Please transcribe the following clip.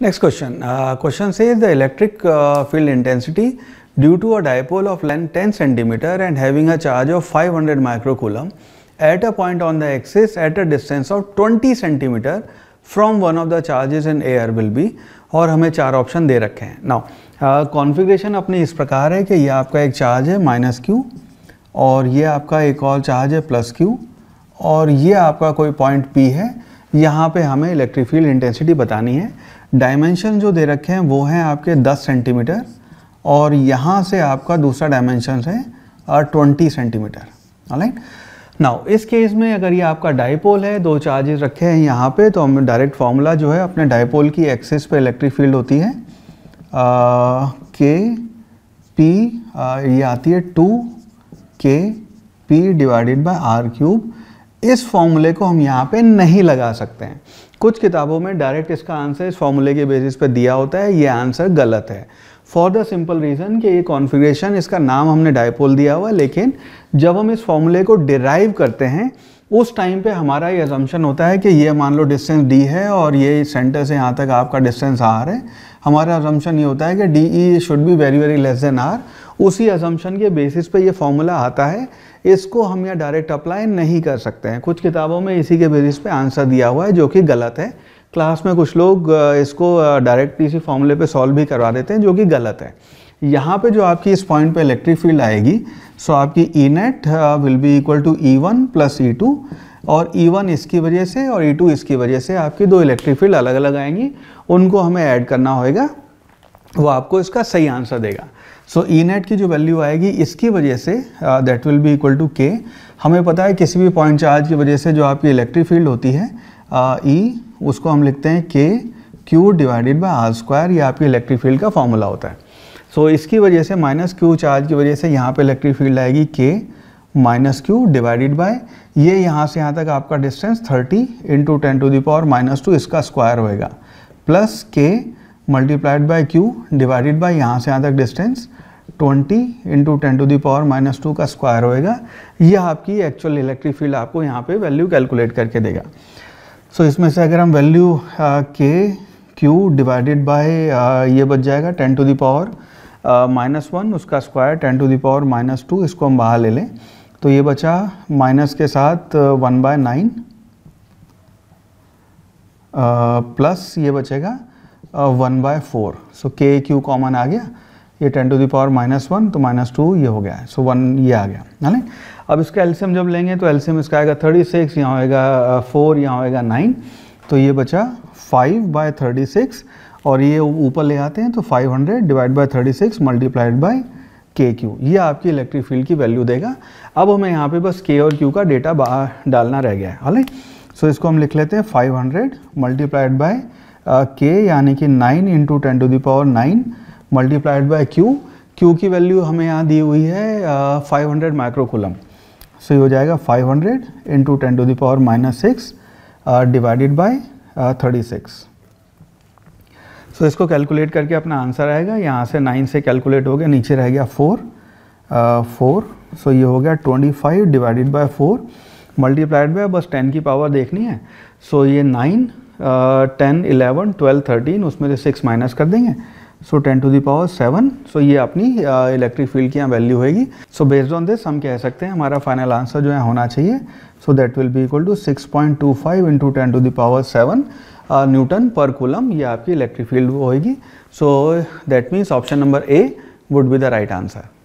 Next question. Uh, question says the electric uh, field intensity due to a dipole of length 10 centimeter and having a charge of 500 microcoulomb at a point on the axis at a distance of 20 centimeter from one of the charges in air will be और हमें चार option दे रखे हैं now configuration अपनी इस प्रकार है कि ये आपका एक चार्ज है माइनस क्यू और ये आपका एक और चार्ज है प्लस क्यू और ये आपका कोई पॉइंट पी है यहाँ पे हमें इलेक्ट्रिक फील्ड इंटेंसिटी बतानी है डायमेंशन जो दे रखे हैं वो हैं आपके 10 सेंटीमीटर और यहाँ से आपका दूसरा डायमेंशन है ट्वेंटी सेंटीमीटर राइट नाउ इस केस में अगर ये आपका डायपोल है दो चार्जेस रखे हैं यहाँ पे तो हम डायरेक्ट फार्मूला जो है अपने डायपोल की एक्सेस पे इलेक्ट्रिक फील्ड होती है के पी ये आती है two k p divided by r cube इस फॉर्मूले को हम यहाँ पे नहीं लगा सकते हैं कुछ किताबों में डायरेक्ट इसका आंसर इस फॉर्मूले के बेसिस पर दिया होता है ये आंसर गलत है फॉर द सिंपल रीज़न कि ये कॉन्फ़िगरेशन इसका नाम हमने डायपोल दिया हुआ लेकिन जब हम इस फॉर्मूले को डिराइव करते हैं उस टाइम पे हमारा ये अजम्पन होता है कि ये मान लो डिस्टेंस डी है और ये सेंटर से यहाँ तक आपका डिस्टेंस आर है हमारा अजम्पन ये होता है कि d e should be very very less than r उसी अजम्पन के बेसिस पे ये फॉर्मूला आता है इसको हम यहाँ डायरेक्ट अप्लाई नहीं कर सकते हैं कुछ किताबों में इसी के बेसिस पे आंसर दिया हुआ है जो कि गलत है क्लास में कुछ लोग इसको डायरेक्ट इसी फॉर्मूले पे सॉल्व भी करवा देते हैं जो कि गलत है यहाँ पे जो आपकी इस पॉइंट पे इलेक्ट्रिक फील्ड आएगी सो आपकी e net will be equal to e one plus e two और E1 इसकी वजह से और E2 इसकी वजह से आपकी दो इलेक्ट्रिक फील्ड अलग अलग आएंगी उनको हमें ऐड करना होगा वो आपको इसका सही आंसर देगा so so, e e net की जो वैल्यू आएगी इसकी वजह से that will be equal to के हमें पता है किसी भी पॉइंट चार्ज की वजह से जो आपकी इलेक्ट्रिक फील्ड होती है ई uh, e, उसको हम लिखते हैं k q divided by r square ये आपके इलेक्ट्रिक फील्ड का फॉर्मूला होता है सो so, इसकी वजह से माइनस क्यू चार्ज की वजह से यहाँ पे इलेक्ट्रिक फील्ड आएगी के माइनस क्यू डिवाइडेड बाय ये यहाँ से यहाँ तक आपका distance 30 into ten to the power minus two इसका स्क्वायर होएगा plus k multiplied by q divided by यहाँ से यहाँ तक distance 20 into ten to the power minus two का स्क्वायर होएगा यह आपकी एक्चुअल इलेक्ट्रिक फील्ड आपको यहाँ पे वैल्यू कैलकुलेट करके देगा सो so, इसमें से अगर हम वैल्यू के क्यू डिवाइडेड बाय ये बच जाएगा ten to the power minus one उसका square ten to the power minus two इसको हम बाहर ले लें तो ये बचा माइनस के साथ वन बाय नाइन प्लस ये बचेगा वन बाय फोर सो के क्यू कॉमन आ गया ये ten to the power minus one तो माइनस टू ये हो गया है सो वन ये आ गया है ना अब इसका एल्सियम जब लेंगे तो एल्सियम इसका आएगा थर्टी सिक्स यहाँ होएगा फोर यहाँ होएगा नाइन तो ये बचा फाइव बाय थर्टी सिक्स और ये ऊपर ले आते हैं तो five hundred divide by thirty six multiplied by k q ये आपकी इलेक्ट्रिक फील्ड की वैल्यू देगा अब हमें यहाँ पर बस के और क्यू का डेटा डालना रह गया है हालांकि सो इसको हम लिख लेते हैं five hundred multiplied by k यानी कि nine into ten to the power nine multiplied by q q की वैल्यू हमें यहाँ दी हुई है फाइव हंड्रेड माइक्रोकुलम सो ये हो जाएगा five hundred into ten to the power minus six divided by thirty six so इसको कैलकुलेट करके अपना आंसर आएगा यहाँ से नाइन से कैलकुलेट हो गया नीचे रह गया फोर फोर सो ये हो गया twenty five divided by four multiplied by बस टेन की पावर देखनी है सो so, ये nine ten eleven twelve thirteen उसमें से सिक्स माइनस कर देंगे so ten to the power seven so ये अपनी इलेक्ट्रिक फील्ड की यहाँ वैल्यू होगी सो बेस्ड ऑन दिस हम कह सकते हैं हमारा फाइनल आंसर जो है होना चाहिए so that will be equal to six point two five into ten to the power seven newton पर कूलम ये आपकी इलेक्ट्रिक फील्ड होगी so that means option number A would be the right answer